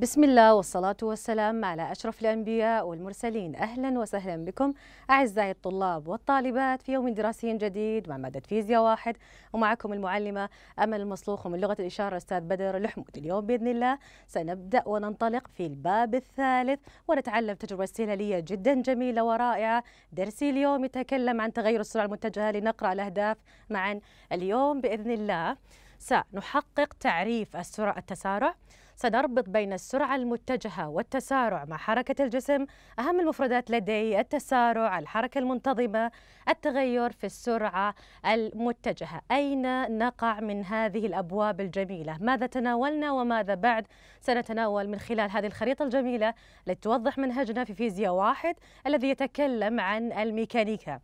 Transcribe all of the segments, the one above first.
بسم الله والصلاة والسلام على أشرف الأنبياء والمرسلين أهلا وسهلا بكم أعزائي الطلاب والطالبات في يوم دراسي جديد مع مادة فيزياء واحد ومعكم المعلمة أمل المصلوخ ومن لغة الإشارة أستاذ بدر الحمود اليوم بإذن الله سنبدأ وننطلق في الباب الثالث ونتعلم تجربة استهلالية جدا جميلة ورائعة درسي اليوم يتكلم عن تغير السرعة المتجهة لنقرأ الأهداف معا اليوم بإذن الله سنحقق تعريف السرعة التسارع سنربط بين السرعة المتجهة والتسارع مع حركة الجسم أهم المفردات لدي التسارع الحركة المنتظمة التغير في السرعة المتجهة أين نقع من هذه الأبواب الجميلة ماذا تناولنا وماذا بعد سنتناول من خلال هذه الخريطة الجميلة التي توضح منهجنا في فيزياء واحد الذي يتكلم عن الميكانيكا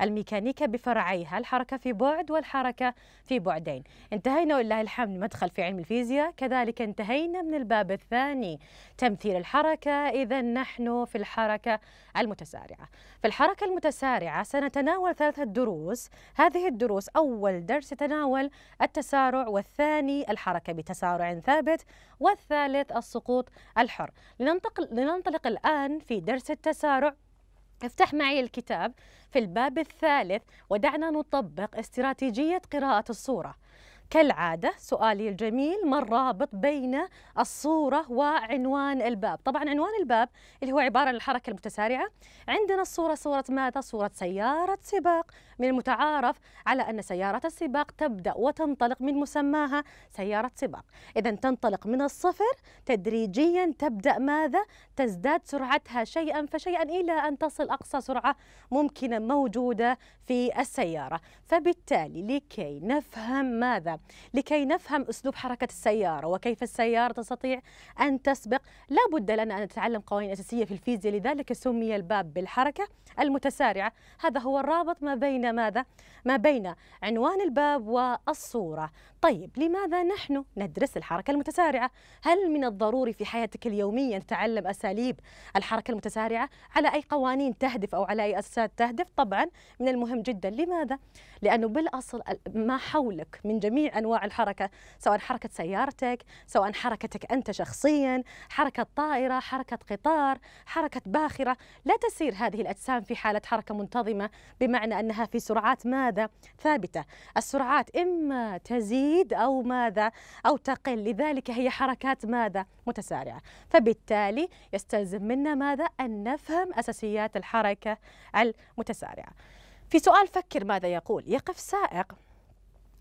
الميكانيكا بفرعيها الحركة في بعد والحركة في بعدين انتهينا ولله الحمد مدخل في علم الفيزياء كذلك انتهينا من الباب الثاني تمثيل الحركة إذا نحن في الحركة المتسارعة في الحركة المتسارعة سنتناول ثلاثة دروس هذه الدروس أول درس يتناول التسارع والثاني الحركة بتسارع ثابت والثالث السقوط الحر لننتقل, لننطلق الآن في درس التسارع افتح معي الكتاب في الباب الثالث ودعنا نطبق استراتيجية قراءة الصورة كالعادة سؤالي الجميل ما الرابط بين الصورة وعنوان الباب طبعا عنوان الباب اللي هو عبارة عن الحركة المتسارعة عندنا الصورة صورة ماذا؟ صورة سيارة سباق من المتعارف على أن سيارة السباق تبدأ وتنطلق من مسماها سيارة سباق إذا تنطلق من الصفر تدريجيا تبدأ ماذا؟ تزداد سرعتها شيئا فشيئا إلى أن تصل أقصى سرعة ممكنة موجودة في السيارة فبالتالي لكي نفهم ماذا؟ لكي نفهم أسلوب حركة السيارة وكيف السيارة تستطيع أن تسبق لا بد لنا أن نتعلم قوانين أساسية في الفيزياء لذلك سمي الباب بالحركة المتسارعة هذا هو الرابط ما بين ماذا؟ ما بين عنوان الباب والصورة طيب لماذا نحن ندرس الحركة المتسارعة؟ هل من الضروري في حياتك اليومية أن تتعلم أساليب الحركة المتسارعة؟ على أي قوانين تهدف أو على أي أساسات تهدف؟ طبعا من المهم جدا لماذا؟ لأنه بالأصل ما حولك من جميع أنواع الحركة سواء حركة سيارتك سواء حركتك أنت شخصيا حركة طائرة حركة قطار حركة باخرة لا تسير هذه الأجسام في حالة حركة منتظمة بمعنى أنها في سرعات ماذا؟ ثابتة السرعات إما تزيد تزيد أو ماذا أو تقل لذلك هي حركات ماذا متسارعة فبالتالي يستلزم منا ماذا أن نفهم أساسيات الحركة المتسارعة في سؤال فكر ماذا يقول يقف سائق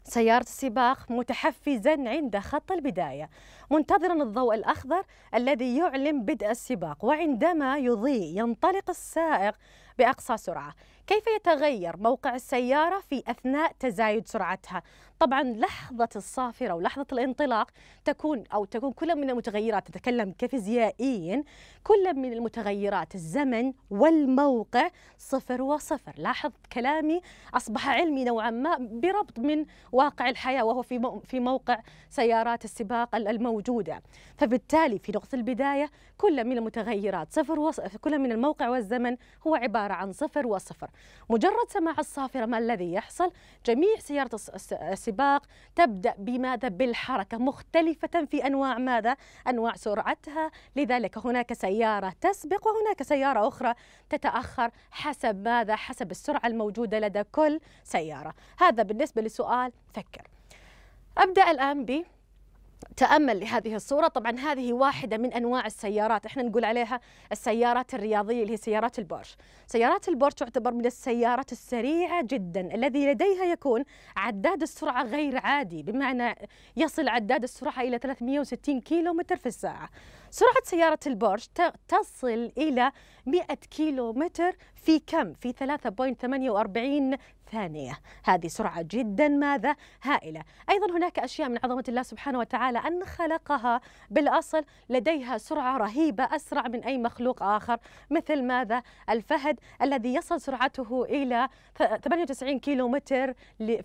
سيارة السباق متحفزا عند خط البداية منتظرا الضوء الأخضر الذي يعلن بدء السباق وعندما يضيء ينطلق السائق بأقصى سرعة كيف يتغير موقع السيارة في أثناء تزايد سرعتها؟ طبعا لحظة الصافرة ولحظة الانطلاق تكون أو تكون كل من المتغيرات تتكلم كفيزيائيا كل من المتغيرات الزمن والموقع صفر وصفر لاحظ كلامي أصبح علمي نوعا ما بربط من واقع الحياة وهو في في موقع سيارات السباق الموجودة فبالتالي في نقطة البداية كل من المتغيرات صفر وصفر كل من الموقع والزمن هو عبارة عن صفر وصفر مجرد سماع الصافرة ما الذي يحصل جميع سيارة السباق تبدأ بماذا بالحركة مختلفة في أنواع ماذا أنواع سرعتها لذلك هناك سيارة تسبق وهناك سيارة أخرى تتأخر حسب ماذا حسب السرعة الموجودة لدى كل سيارة هذا بالنسبة لسؤال فكر أبدأ الآن ب تامل لهذه الصوره طبعا هذه واحده من انواع السيارات احنا نقول عليها السيارات الرياضيه اللي هي سيارات البورش سيارات البورش تعتبر من السيارات السريعه جدا الذي لديها يكون عداد السرعه غير عادي بمعنى يصل عداد السرعه الى 360 متر في الساعه سرعه سياره البورش تصل الى 100 متر في كم في 3.48 ثانية هذه سرعة جدا ماذا هائلة أيضا هناك أشياء من عظمة الله سبحانه وتعالى أن خلقها بالأصل لديها سرعة رهيبة أسرع من أي مخلوق آخر مثل ماذا الفهد الذي يصل سرعته إلى 98 كيلومتر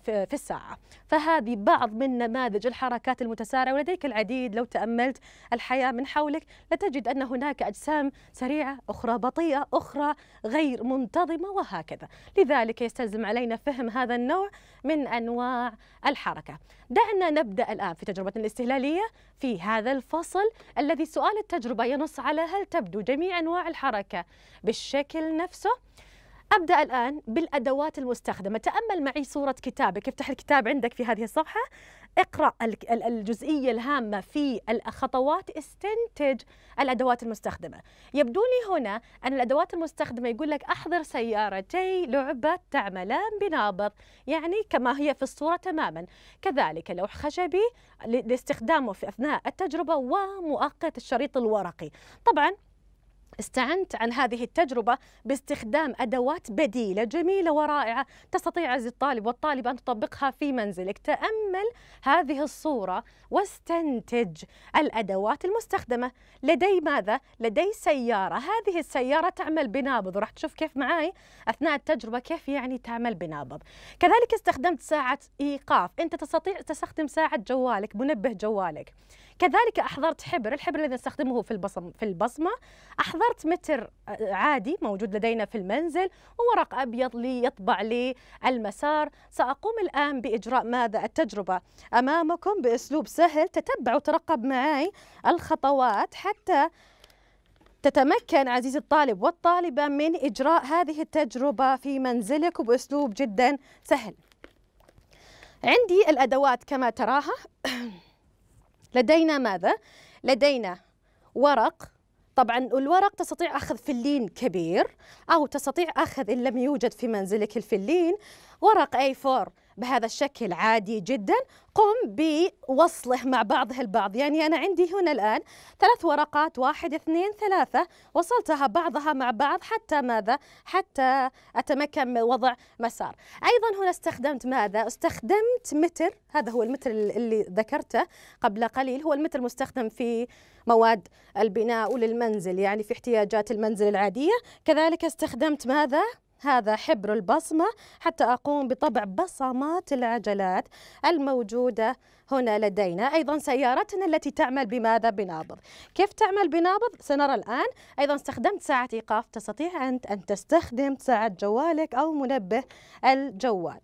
في الساعة فهذه بعض من نماذج الحركات المتسارعة ولديك العديد لو تأملت الحياة من حولك لتجد أن هناك أجسام سريعة أخرى بطيئة أخرى غير منتظمة وهكذا لذلك يستلزم علينا فهم هذا النوع من أنواع الحركة دعنا نبدأ الآن في تجربتنا الاستهلالية في هذا الفصل الذي سؤال التجربة ينص على هل تبدو جميع أنواع الحركة بالشكل نفسه أبدأ الآن بالأدوات المستخدمة تأمل معي صورة كتابك افتح الكتاب عندك في هذه الصفحة اقرأ الجزئية الهامة في الخطوات استنتج الأدوات المستخدمة يبدو لي هنا أن الأدوات المستخدمة يقول لك أحضر سيارتي لعبة تعملان بنابض يعني كما هي في الصورة تماما كذلك لوح خشبي لاستخدامه في أثناء التجربة ومؤقت الشريط الورقي طبعا استعنت عن هذه التجربة باستخدام أدوات بديلة جميلة ورائعة تستطيع عزيزي الطالب والطالبة أن تطبقها في منزلك تأمل هذه الصورة واستنتج الأدوات المستخدمة لدي ماذا؟ لدي سيارة هذه السيارة تعمل بنابض وراح تشوف كيف معاي أثناء التجربة كيف يعني تعمل بنابض كذلك استخدمت ساعة إيقاف أنت تستطيع تستخدم ساعة جوالك منبه جوالك كذلك أحضرت حبر الحبر الذي نستخدمه في البصم في البصمة أحضرت متر آه، عادي موجود لدينا في المنزل وورق أبيض ليطبع لي المسار سأقوم الآن بإجراء ماذا التجربة أمامكم بأسلوب سهل تتبع وترقب معي الخطوات حتى تتمكن عزيزي الطالب والطالبة من إجراء هذه التجربة في منزلك وبأسلوب جدا سهل عندي الأدوات كما تراها لدينا ماذا؟ لدينا ورق طبعا الورق تستطيع أخذ فلين كبير أو تستطيع أخذ إن لم يوجد في منزلك الفلين ورق A4 بهذا الشكل عادي جدا قم بوصله مع بعضه البعض يعني أنا عندي هنا الآن ثلاث ورقات واحد اثنين ثلاثة وصلتها بعضها مع بعض حتى ماذا حتى أتمكن من وضع مسار أيضا هنا استخدمت ماذا استخدمت متر هذا هو المتر اللي ذكرته قبل قليل هو المتر المستخدم في مواد البناء للمنزل يعني في احتياجات المنزل العادية كذلك استخدمت ماذا هذا حبر البصمة حتى أقوم بطبع بصمات العجلات الموجودة هنا لدينا أيضا سيارتنا التي تعمل بماذا بنابض كيف تعمل بنابض سنرى الآن أيضا استخدمت ساعة إيقاف تستطيع أنت أن تستخدم ساعة جوالك أو منبه الجوال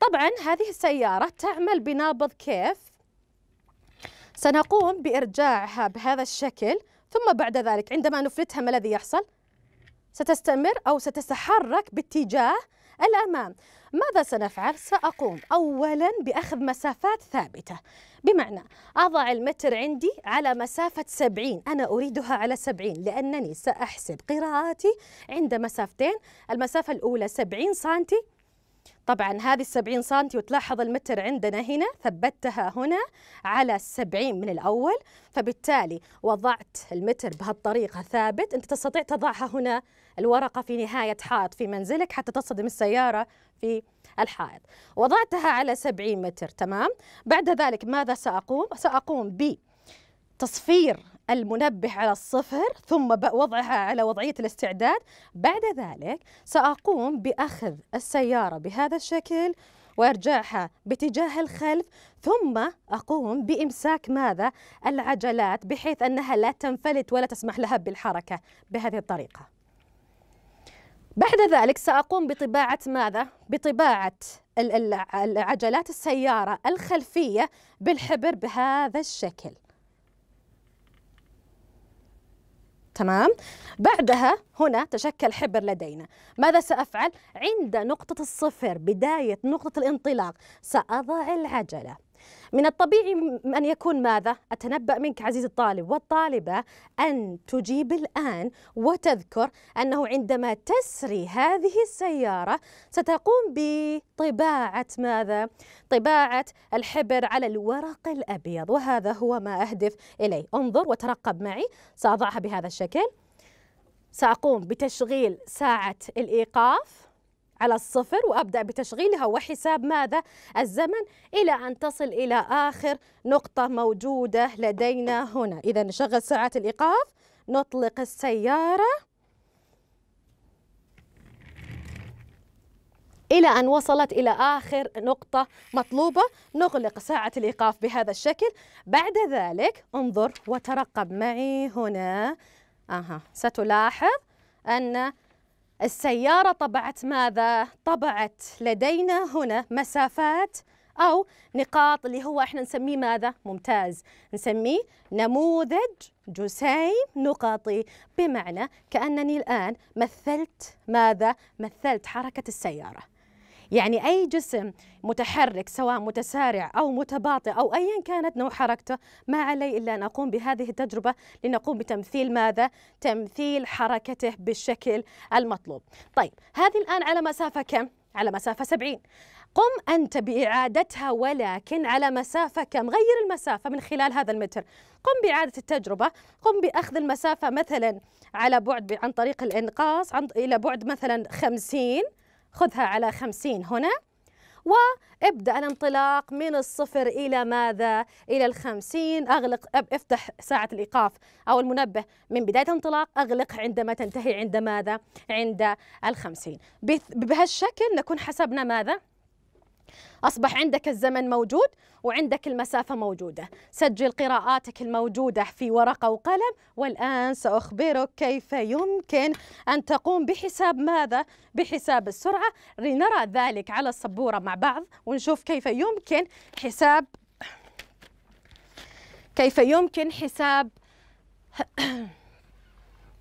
طبعا هذه السيارة تعمل بنابض كيف سنقوم بإرجاعها بهذا الشكل ثم بعد ذلك عندما نفلتها ما الذي يحصل ستستمر أو ستتحرك باتجاه الأمام ماذا سنفعل؟ سأقوم أولا بأخذ مسافات ثابتة بمعنى أضع المتر عندي على مسافة 70 أنا أريدها على 70 لأنني سأحسب قراءاتي عند مسافتين المسافة الأولى 70 سنتي طبعا هذه السبعين سنتي وتلاحظ المتر عندنا هنا ثبتها هنا على السبعين من الأول فبالتالي وضعت المتر بهالطريقة ثابت أنت تستطيع تضعها هنا الورقة في نهاية حائط في منزلك حتى تصدم السيارة في الحائط وضعتها على سبعين متر تمام بعد ذلك ماذا سأقوم؟ سأقوم بتصفير المنبه على الصفر ثم وضعها على وضعية الاستعداد بعد ذلك سأقوم بأخذ السيارة بهذا الشكل وارجعها باتجاه الخلف ثم اقوم بامساك ماذا العجلات بحيث انها لا تنفلت ولا تسمح لها بالحركه بهذه الطريقه بعد ذلك ساقوم بطباعه ماذا بطباعه العجلات السياره الخلفيه بالحبر بهذا الشكل تمام بعدها هنا تشكل حبر لدينا ماذا سأفعل؟ عند نقطة الصفر بداية نقطة الانطلاق سأضع العجلة من الطبيعي أن يكون ماذا؟ أتنبأ منك عزيزي الطالب والطالبة أن تجيب الآن وتذكر أنه عندما تسري هذه السيارة ستقوم بطباعة ماذا؟ طباعة الحبر على الورق الأبيض وهذا هو ما أهدف إليه انظر وترقب معي سأضعها بهذا الشكل سأقوم بتشغيل ساعة الإيقاف على الصفر وأبدأ بتشغيلها وحساب ماذا؟ الزمن إلى أن تصل إلى آخر نقطة موجودة لدينا هنا إذا نشغل ساعة الإيقاف نطلق السيارة إلى أن وصلت إلى آخر نقطة مطلوبة نغلق ساعة الإيقاف بهذا الشكل بعد ذلك انظر وترقب معي هنا أها ستلاحظ أن السيارة طبعت ماذا؟ طبعت لدينا هنا مسافات أو نقاط اللي هو إحنا نسميه ماذا؟ ممتاز نسميه نموذج جسيم نقطي بمعنى كأنني الآن مثلت ماذا؟ مثلت حركة السيارة يعني أي جسم متحرك سواء متسارع أو متباطئ أو أيا كانت نوع حركته ما علي إلا أن أقوم بهذه التجربة لنقوم بتمثيل ماذا؟ تمثيل حركته بالشكل المطلوب طيب هذه الآن على مسافة كم؟ على مسافة 70 قم أنت بإعادتها ولكن على مسافة كم غير المسافة من خلال هذا المتر قم بإعادة التجربة قم بأخذ المسافة مثلا على بعد عن طريق الإنقاص عن إلى بعد مثلا 50 خذها على 50 هنا وابدأ الانطلاق من الصفر إلى ماذا؟ إلى الخمسين أغلق افتح ساعة الإيقاف أو المنبه من بداية الانطلاق أغلق عندما تنتهي عند ماذا؟ عند الخمسين بهالشكل نكون حسبنا ماذا؟ أصبح عندك الزمن موجود وعندك المسافة موجودة سجل قراءاتك الموجودة في ورقة وقلم والآن سأخبرك كيف يمكن أن تقوم بحساب ماذا؟ بحساب السرعة لنرى ذلك على السبورة مع بعض ونشوف كيف يمكن حساب كيف يمكن حساب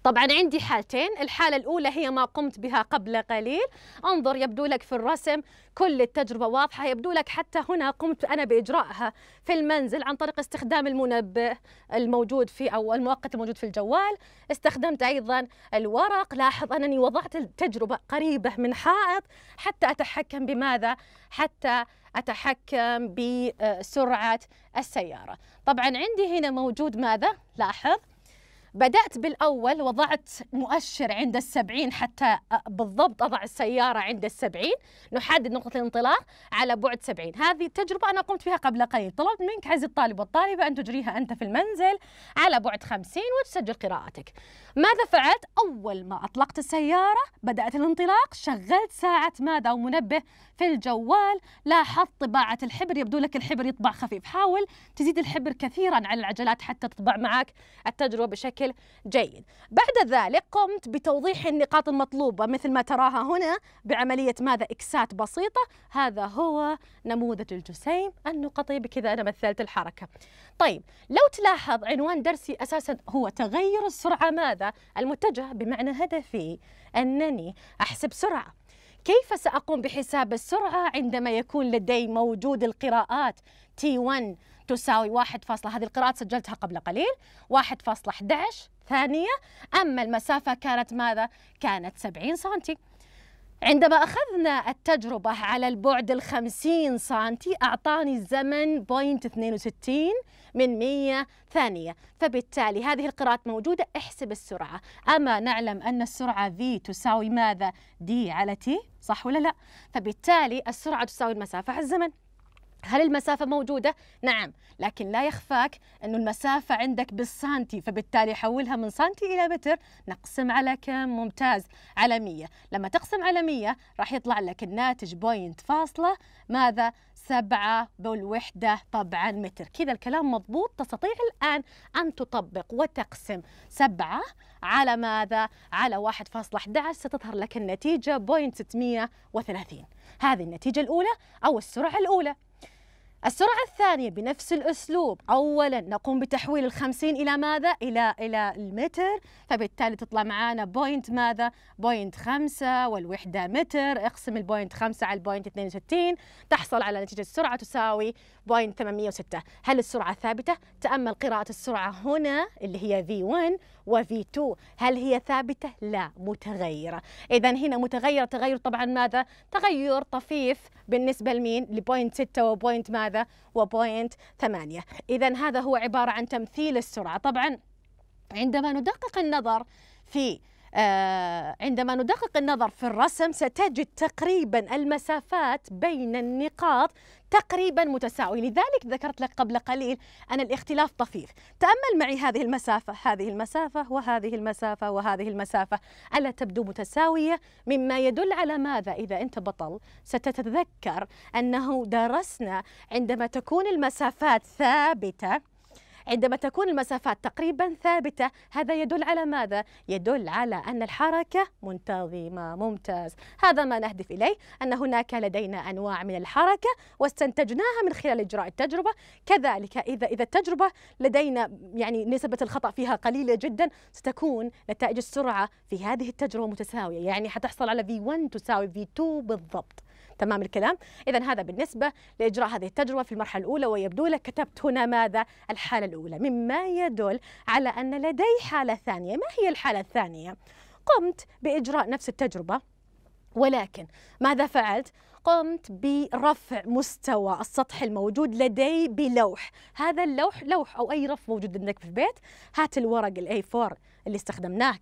طبعا عندي حالتين الحالة الأولى هي ما قمت بها قبل قليل انظر يبدو لك في الرسم كل التجربة واضحة يبدو لك حتى هنا قمت أنا بإجراءها في المنزل عن طريق استخدام المنبه الموجود في أو المؤقت الموجود في الجوال استخدمت أيضا الورق لاحظ أنني وضعت التجربة قريبة من حائط حتى أتحكم بماذا حتى أتحكم بسرعة السيارة طبعا عندي هنا موجود ماذا لاحظ بدأت بالأول وضعت مؤشر عند السبعين حتى بالضبط أضع السيارة عند السبعين نحدد نقطة الانطلاق على بعد سبعين هذه التجربة أنا قمت فيها قبل قليل طلبت منك عزيزي الطالب والطالبة أن تجريها أنت في المنزل على بعد خمسين وتسجل قراءتك ماذا فعلت؟ أول ما أطلقت السيارة بدأت الانطلاق شغلت ساعة ماذا أو منبه في الجوال لاحظت طباعة الحبر يبدو لك الحبر يطبع خفيف حاول تزيد الحبر كثيرا على العجلات حتى تطبع معك التجربة بشكل بشكل جيد بعد ذلك قمت بتوضيح النقاط المطلوبة مثل ما تراها هنا بعملية ماذا إكسات بسيطة هذا هو نموذج الجسيم النقطي بكذا أنا مثلت الحركة طيب لو تلاحظ عنوان درسي أساسا هو تغير السرعة ماذا المتجه بمعنى هدفي أنني أحسب سرعة كيف سأقوم بحساب السرعة عندما يكون لدي موجود القراءات T1 تساوي واحد فاصلة هذه القراءات سجلتها قبل قليل واحد فاصلة ثانية أما المسافة كانت ماذا؟ كانت 70 سنتي عندما أخذنا التجربة على البعد الخمسين سنتي أعطاني الزمن بوينت 62 من 100 ثانية فبالتالي هذه القراءات موجودة احسب السرعة أما نعلم أن السرعة V تساوي ماذا؟ D على T صح ولا لا؟ فبالتالي السرعة تساوي المسافة على الزمن هل المسافة موجودة؟ نعم، لكن لا يخفاك أنه المسافة عندك بالسانتي، فبالتالي حولها من سانتي إلى متر، نقسم على كم؟ ممتاز، على 100، لما تقسم على 100 راح يطلع لك الناتج بوينت فاصلة ماذا؟ سبعة بالوحدة طبعا متر، كذا الكلام مضبوط تستطيع الآن أن تطبق وتقسم سبعة على ماذا؟ على 1.11 ستظهر لك النتيجة بوينت 630 هذه النتيجة الأولى أو السرعة الأولى السرعة الثانية بنفس الأسلوب أولا نقوم بتحويل الخمسين إلى ماذا؟ إلى إلى المتر فبالتالي تطلع معانا بوينت ماذا؟ بوينت خمسة والوحدة متر اقسم البوينت خمسة على البوينت 62 تحصل على نتيجة السرعة تساوي بوينت 806 هل السرعة ثابتة؟ تأمل قراءة السرعة هنا اللي هي V1 و2 هل هي ثابتة؟ لا متغيرة إذا هنا متغيرة تغير طبعا ماذا؟ تغير طفيف بالنسبة لمين؟ لبوينت 6 وبوينت ماذا؟ وبوينت 8 إذا هذا هو عبارة عن تمثيل السرعة طبعا عندما ندقق النظر في آه، عندما ندقق النظر في الرسم ستجد تقريبا المسافات بين النقاط تقريبا متساوية لذلك ذكرت لك قبل قليل أن الاختلاف طفيف تأمل معي هذه المسافة هذه المسافة وهذه المسافة وهذه المسافة ألا تبدو متساوية مما يدل على ماذا إذا أنت بطل ستتذكر أنه درسنا عندما تكون المسافات ثابتة عندما تكون المسافات تقريبا ثابتة هذا يدل على ماذا؟ يدل على أن الحركة منتظمة ممتاز هذا ما نهدف إليه أن هناك لدينا أنواع من الحركة واستنتجناها من خلال إجراء التجربة كذلك إذا إذا التجربة لدينا يعني نسبة الخطأ فيها قليلة جدا ستكون نتائج السرعة في هذه التجربة متساوية يعني حتحصل على V1 تساوي V2 بالضبط تمام الكلام إذا هذا بالنسبة لإجراء هذه التجربة في المرحلة الأولى ويبدو لك كتبت هنا ماذا الحالة الأولى مما يدل على أن لدي حالة ثانية ما هي الحالة الثانية قمت بإجراء نفس التجربة ولكن ماذا فعلت قمت برفع مستوى السطح الموجود لدي بلوح هذا اللوح لوح أو أي رف موجود عندك في البيت هات الورق الاي 4 اللي استخدمناه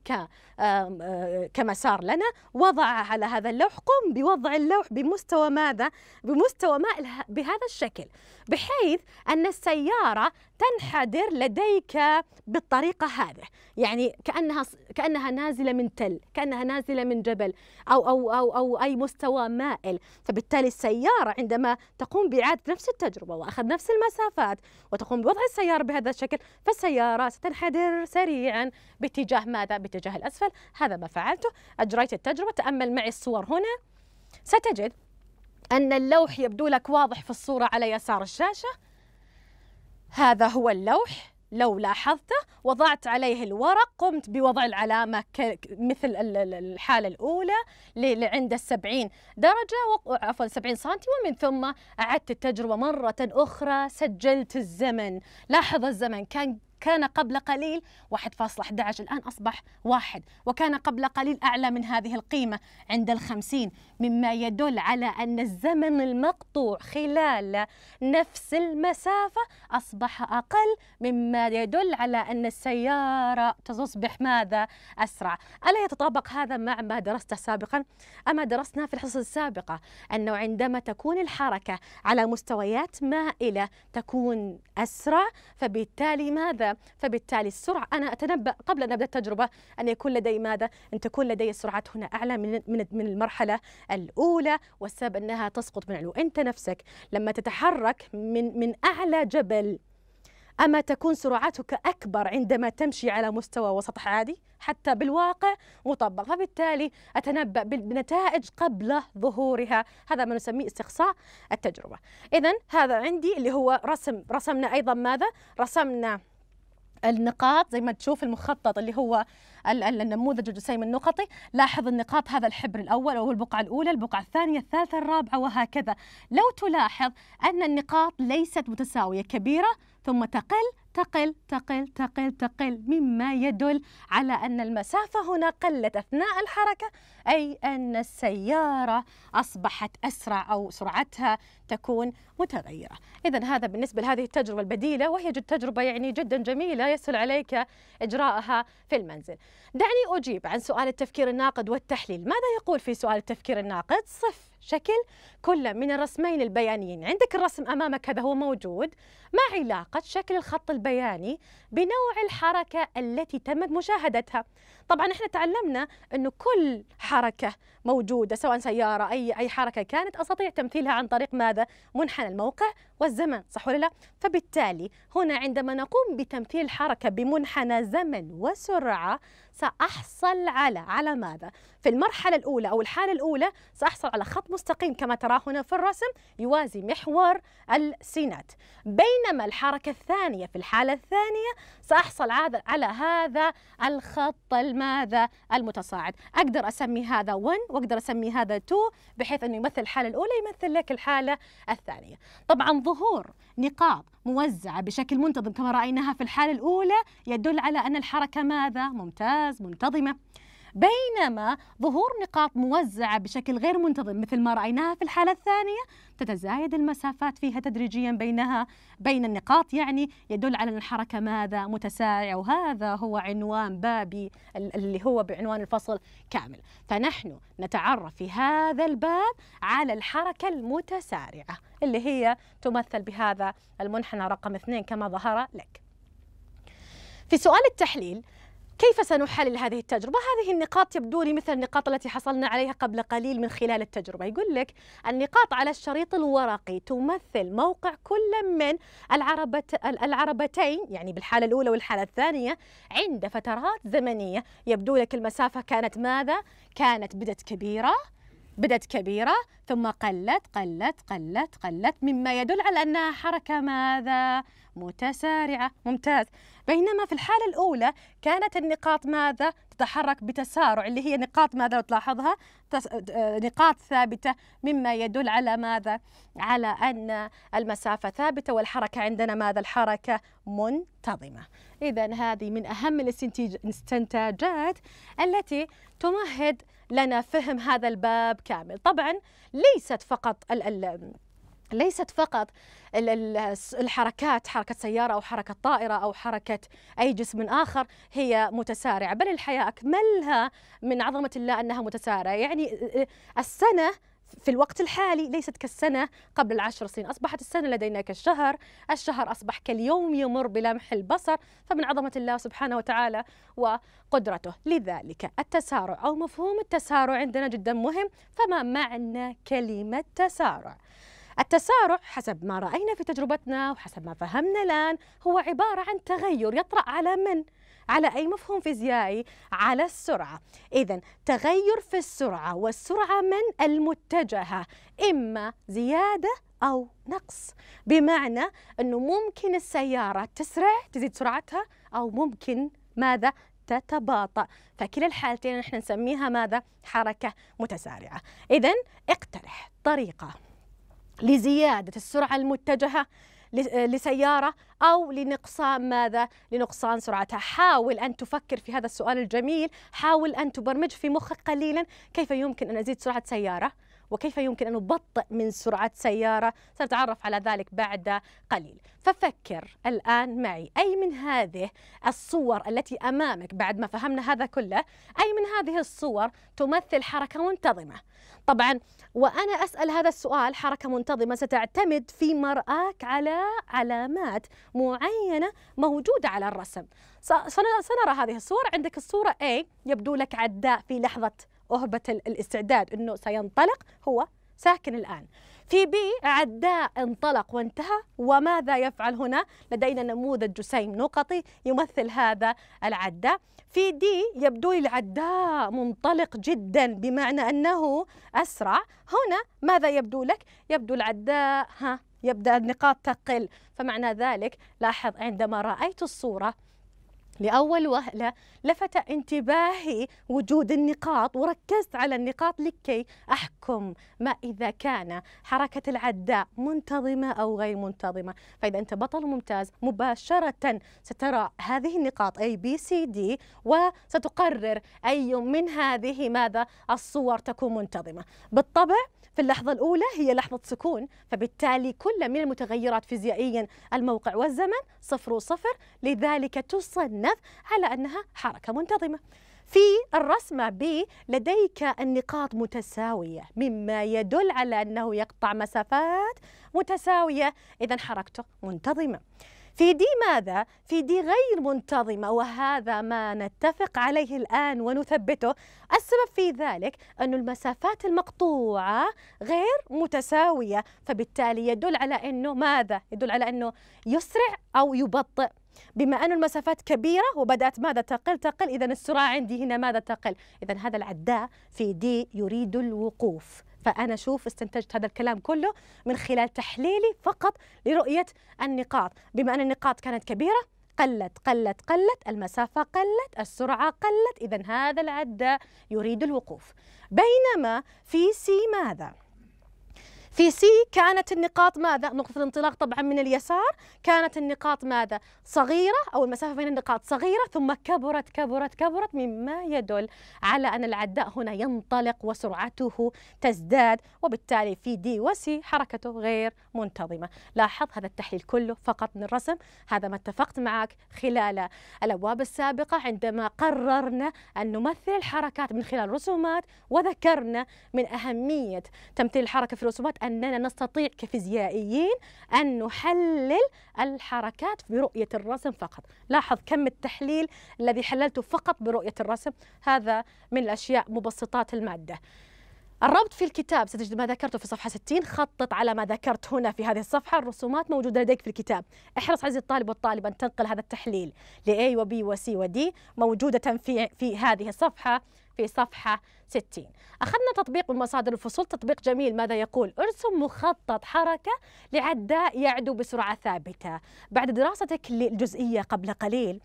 آه، كمسار لنا وضعه على هذا اللوح قم بوضع اللوح بمستوى ماذا بمستوى ماء بهذا الشكل بحيث أن السيارة تنحدر لديك بالطريقة هذه يعني كأنها كأنها نازلة من تل كأنها نازلة من جبل أو أو أو, أو أي مستوى مائل فبالتالي السيارة عندما تقوم بإعادة نفس التجربة وأخذ نفس المسافات وتقوم بوضع السيارة بهذا الشكل فالسيارة ستنحدر سريعا باتجاه ماذا؟ باتجاه الأسفل هذا ما فعلته أجريت التجربة تأمل معي الصور هنا ستجد أن اللوح يبدو لك واضح في الصورة على يسار الشاشة هذا هو اللوح لو لاحظته وضعت عليه الورق قمت بوضع العلامة مثل الحالة الأولى لعند السبعين درجة عفوا سبعين سنتي ومن ثم أعدت التجربة مرة أخرى سجلت الزمن لاحظ الزمن كان كان قبل قليل 1.11 الآن أصبح واحد وكان قبل قليل أعلى من هذه القيمة عند الخمسين مما يدل على أن الزمن المقطوع خلال نفس المسافة أصبح أقل مما يدل على أن السيارة تصبح ماذا أسرع ألا يتطابق هذا مع ما درسته سابقا أما درسنا في الحصص السابقة أنه عندما تكون الحركة على مستويات مائلة تكون أسرع فبالتالي ماذا فبالتالي السرعة أنا أتنبأ قبل أن أبدأ التجربة أن يكون لدي ماذا؟ أن تكون لدي السرعات هنا أعلى من من المرحلة الأولى والسبب أنها تسقط من علو أنت نفسك لما تتحرك من من أعلى جبل أما تكون سرعتك أكبر عندما تمشي على مستوى وسطح عادي حتى بالواقع مطبق فبالتالي أتنبأ بالنتائج قبل ظهورها هذا ما نسميه استقصاء التجربة إذا هذا عندي اللي هو رسم رسمنا أيضا ماذا رسمنا النقاط زي ما تشوف المخطط اللي هو النموذج الجسيم النقطي لاحظ النقاط هذا الحبر الأول أو البقعة الأولى البقعة الثانية الثالثة الرابعة وهكذا لو تلاحظ أن النقاط ليست متساوية كبيرة ثم تقل تقل تقل تقل تقل مما يدل على أن المسافة هنا قلت أثناء الحركة أي أن السيارة أصبحت أسرع أو سرعتها تكون متغيرة إذا هذا بالنسبة لهذه التجربة البديلة وهي تجربة يعني جدا جميلة يسهل عليك إجراءها في المنزل دعني أجيب عن سؤال التفكير الناقد والتحليل ماذا يقول في سؤال التفكير الناقد؟ صفر شكل كل من الرسمين البيانيين عندك الرسم أمامك هذا هو موجود ما علاقة شكل الخط البياني بنوع الحركة التي تمت مشاهدتها طبعا احنا تعلمنا انه كل حركه موجوده سواء سياره اي اي حركه كانت استطيع تمثيلها عن طريق ماذا؟ منحنى الموقع والزمن صح ولا لا؟ فبالتالي هنا عندما نقوم بتمثيل حركه بمنحنى زمن وسرعه ساحصل على على ماذا؟ في المرحله الاولى او الحاله الاولى ساحصل على خط مستقيم كما تراه هنا في الرسم يوازي محور السينات بينما الحركه الثانيه في الحاله الثانيه ساحصل على هذا الخط ماذا المتصاعد أقدر أسمي هذا 1 وأقدر أسمي هذا 2 بحيث أنه يمثل الحالة الأولى يمثل لك الحالة الثانية طبعا ظهور نقاط موزعة بشكل منتظم كما رأيناها في الحالة الأولى يدل على أن الحركة ماذا ممتاز منتظمة بينما ظهور نقاط موزعة بشكل غير منتظم مثل ما رأيناها في الحالة الثانية تتزايد المسافات فيها تدريجيا بينها بين النقاط يعني يدل على أن الحركة ماذا متسارعة وهذا هو عنوان بابي اللي هو بعنوان الفصل كامل فنحن نتعرف في هذا الباب على الحركة المتسارعة اللي هي تمثل بهذا المنحنى رقم اثنين كما ظهر لك في سؤال التحليل كيف سنحلل هذه التجربة؟ هذه النقاط يبدو لي مثل النقاط التي حصلنا عليها قبل قليل من خلال التجربة يقول لك النقاط على الشريط الورقي تمثل موقع كل من العربة العربتين يعني بالحالة الأولى والحالة الثانية عند فترات زمنية يبدو لك المسافة كانت ماذا؟ كانت بدت كبيرة بدت كبيرة ثم قلت قلت قلت قلت مما يدل على أنها حركة ماذا؟ متسارعة ممتاز بينما في الحالة الأولى كانت النقاط ماذا تتحرك بتسارع اللي هي نقاط ماذا تلاحظها آه، نقاط ثابتة مما يدل على ماذا على أن المسافة ثابتة والحركة عندنا ماذا الحركة منتظمة إذا هذه من أهم الاستنتاجات التي تمهد لنا فهم هذا الباب كامل طبعا ليست فقط ال ليست فقط الحركات حركة سيارة أو حركة طائرة أو حركة أي جسم آخر هي متسارعة بل الحياة أكملها من عظمة الله أنها متسارعة يعني السنة في الوقت الحالي ليست كالسنة قبل العشر سنين أصبحت السنة لدينا كالشهر الشهر أصبح كاليوم يمر بلمح البصر فمن عظمة الله سبحانه وتعالى وقدرته لذلك التسارع أو مفهوم التسارع عندنا جدا مهم فما معنى كلمة تسارع التسارع حسب ما رأينا في تجربتنا وحسب ما فهمنا الآن هو عبارة عن تغير يطرأ على من؟ على أي مفهوم فيزيائي؟ على السرعة إذا تغير في السرعة والسرعة من المتجهة إما زيادة أو نقص بمعنى أنه ممكن السيارة تسرع تزيد سرعتها أو ممكن ماذا تتباطأ فكلا الحالتين نحن نسميها ماذا حركة متسارعة إذا اقترح طريقة لزيادة السرعة المتجهة آه، لسيارة أو لنقصان ماذا؟ لنقصان سرعتها حاول أن تفكر في هذا السؤال الجميل حاول أن تبرمج في مخك قليلا كيف يمكن أن أزيد سرعة سيارة؟ وكيف يمكن أن نبطئ من سرعة سيارة سنتعرف على ذلك بعد قليل ففكر الآن معي أي من هذه الصور التي أمامك بعد ما فهمنا هذا كله أي من هذه الصور تمثل حركة منتظمة طبعا وأنا أسأل هذا السؤال حركة منتظمة ستعتمد في مرآك على علامات معينة موجودة على الرسم سنرى هذه الصور عندك الصورة A يبدو لك عداء في لحظة أهبة الاستعداد أنه سينطلق هو ساكن الآن في بي عداء انطلق وانتهى وماذا يفعل هنا لدينا نموذج جسيم نقطي يمثل هذا العداء في دي يبدو العداء منطلق جدا بمعنى أنه أسرع هنا ماذا يبدو لك يبدو العداء ها يبدأ النقاط تقل فمعنى ذلك لاحظ عندما رأيت الصورة لأول وهلة لفت انتباهي وجود النقاط وركزت على النقاط لكي أحكم ما إذا كان حركة العداء منتظمة أو غير منتظمة فإذا أنت بطل ممتاز مباشرة سترى هذه النقاط A B C D وستقرر أي من هذه ماذا الصور تكون منتظمة بالطبع في اللحظة الأولى هي لحظة سكون فبالتالي كل من المتغيرات فيزيائيا الموقع والزمن صفر وصفر لذلك تصنف النفذ على أنها حركة منتظمة في الرسمة ب لديك النقاط متساوية مما يدل على أنه يقطع مسافات متساوية إذا حركته منتظمة في دي ماذا؟ في دي غير منتظمة وهذا ما نتفق عليه الآن ونثبته السبب في ذلك أن المسافات المقطوعة غير متساوية فبالتالي يدل على أنه ماذا؟ يدل على أنه يسرع أو يبطئ بما أن المسافات كبيرة وبدأت ماذا تقل تقل إذا السرعة عندي هنا ماذا تقل إذا هذا العداء في دي يريد الوقوف فأنا أشوف استنتجت هذا الكلام كله من خلال تحليلي فقط لرؤية النقاط بما أن النقاط كانت كبيرة قلت قلت قلت المسافة قلت السرعة قلت إذا هذا العداء يريد الوقوف بينما في سي ماذا؟ في سي كانت النقاط ماذا؟ نقطة الانطلاق طبعا من اليسار كانت النقاط ماذا؟ صغيرة أو المسافة بين النقاط صغيرة ثم كبرت كبرت كبرت مما يدل على أن العداء هنا ينطلق وسرعته تزداد وبالتالي في دي وسي حركته غير منتظمة لاحظ هذا التحليل كله فقط من الرسم هذا ما اتفقت معك خلال الأبواب السابقة عندما قررنا أن نمثل الحركات من خلال رسومات وذكرنا من أهمية تمثيل الحركة في الرسومات أننا نستطيع كفيزيائيين أن نحلل الحركات برؤية الرسم فقط لاحظ كم التحليل الذي حللته فقط برؤية الرسم هذا من الأشياء مبسطات المادة الربط في الكتاب ستجد ما ذكرته في صفحة 60 خطط على ما ذكرت هنا في هذه الصفحة الرسومات موجودة لديك في الكتاب احرص عزيزي الطالب والطالب أن تنقل هذا التحليل لأي وبي وسي ودي موجودة في, في هذه الصفحة في صفحة 60 أخذنا تطبيق من مصادر الفصول تطبيق جميل ماذا يقول ارسم مخطط حركة لعداء يعدو بسرعة ثابتة بعد دراستك للجزئية قبل قليل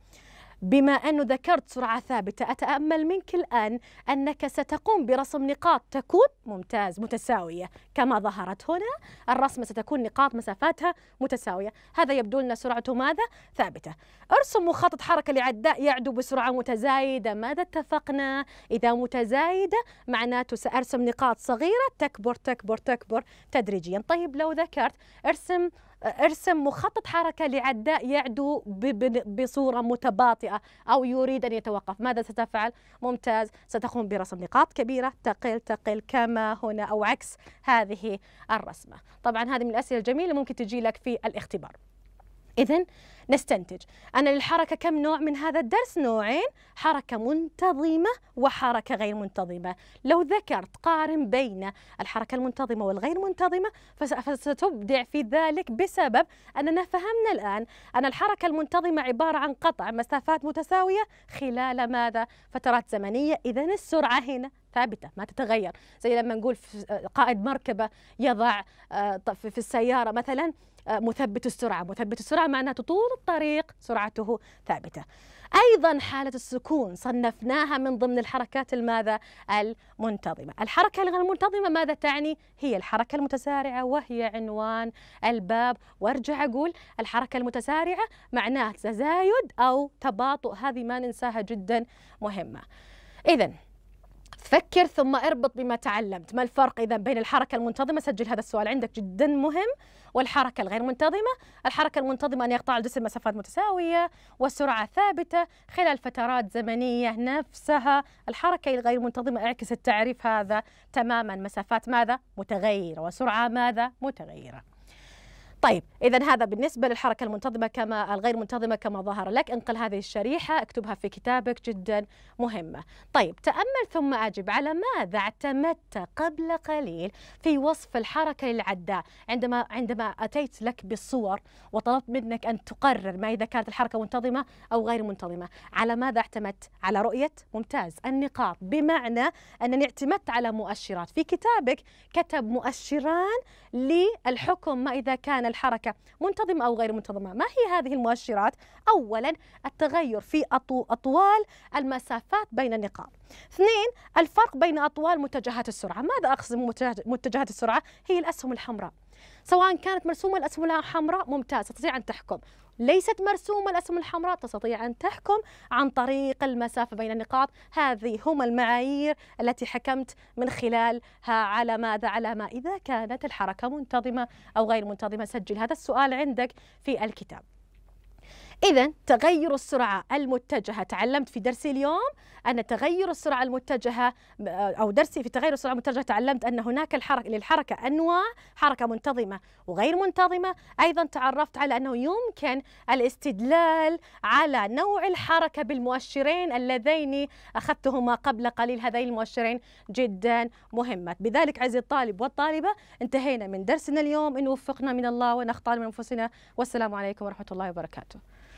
بما أنه ذكرت سرعة ثابتة أتأمل منك الآن أنك ستقوم برسم نقاط تكون ممتاز متساوية كما ظهرت هنا الرسمة ستكون نقاط مسافاتها متساوية هذا يبدو لنا سرعته ماذا؟ ثابتة ارسم مخطط حركة لعداء يعدو بسرعة متزايدة ماذا اتفقنا؟ إذا متزايدة معناته سأرسم نقاط صغيرة تكبر تكبر تكبر تدريجيا طيب لو ذكرت ارسم ارسم مخطط حركة لعداء يعدو بصورة متباطئة أو يريد أن يتوقف ماذا ستفعل؟ ممتاز ستقوم برسم نقاط كبيرة تقل تقل كما هنا أو عكس هذه الرسمة طبعا هذه من الأسئلة الجميلة ممكن تجي لك في الاختبار إذا نستنتج أن للحركة كم نوع من هذا الدرس؟ نوعين حركة منتظمة وحركة غير منتظمة لو ذكرت قارن بين الحركة المنتظمة والغير منتظمة فستبدع في ذلك بسبب أننا فهمنا الآن أن الحركة المنتظمة عبارة عن قطع مسافات متساوية خلال ماذا؟ فترات زمنية إذا السرعة هنا ثابتة ما تتغير زي لما نقول قائد مركبة يضع آه، في السيارة مثلا مثبت السرعة مثبت السرعة معناته طول الطريق سرعته ثابتة أيضا حالة السكون صنفناها من ضمن الحركات الماذا المنتظمة الحركة المنتظمة ماذا تعني هي الحركة المتسارعة وهي عنوان الباب وارجع أقول الحركة المتسارعة معناها تزايد أو تباطؤ هذه ما ننساها جدا مهمة إذا فكر ثم اربط بما تعلمت ما الفرق إذا بين الحركة المنتظمة سجل هذا السؤال عندك جدا مهم والحركة الغير منتظمة الحركة المنتظمة أن يقطع الجسم مسافات متساوية وسرعة ثابتة خلال فترات زمنية نفسها الحركة الغير منتظمة اعكس التعريف هذا تماما مسافات ماذا متغيرة وسرعة ماذا متغيرة طيب اذا هذا بالنسبه للحركه المنتظمه كما الغير منتظمه كما ظهر لك انقل هذه الشريحه اكتبها في كتابك جدا مهمه طيب تامل ثم اجب على ماذا اعتمدت قبل قليل في وصف الحركه للعداء عندما عندما اتيت لك بالصور وطلبت منك ان تقرر ما اذا كانت الحركه منتظمه او غير منتظمه على ماذا اعتمدت على رؤيه ممتاز النقاط بمعنى انني اعتمدت على مؤشرات في كتابك كتب مؤشران للحكم ما اذا كان الحركة منتظمة أو غير منتظمة ما هي هذه المؤشرات؟ أولا التغير في أطوال المسافات بين النقاط اثنين الفرق بين أطوال متجهات السرعة ماذا أقصد متجهات السرعة؟ هي الأسهم الحمراء سواء كانت مرسومة الأسهم حمراء ممتاز تستطيع أن تحكم ليست مرسومة الأسهم الحمراء تستطيع أن تحكم عن طريق المسافة بين النقاط هذه هم المعايير التي حكمت من خلالها على ماذا على ما إذا كانت الحركة منتظمة أو غير منتظمة سجل هذا السؤال عندك في الكتاب إذا تغير السرعة المتجهة تعلمت في درسي اليوم أن تغير السرعة المتجهة آه، أو درسي في تغير السرعة المتجهة تعلمت أن هناك الحركة للحركة أنواع حركة منتظمة وغير منتظمة أيضا تعرفت على أنه يمكن الاستدلال على نوع الحركة بالمؤشرين اللذين أخذتهما قبل قليل هذين المؤشرين جدا مهمة بذلك عزيزي الطالب والطالبة انتهينا من درسنا اليوم إن وفقنا من الله ونختار من أنفسنا والسلام عليكم ورحمة الله وبركاته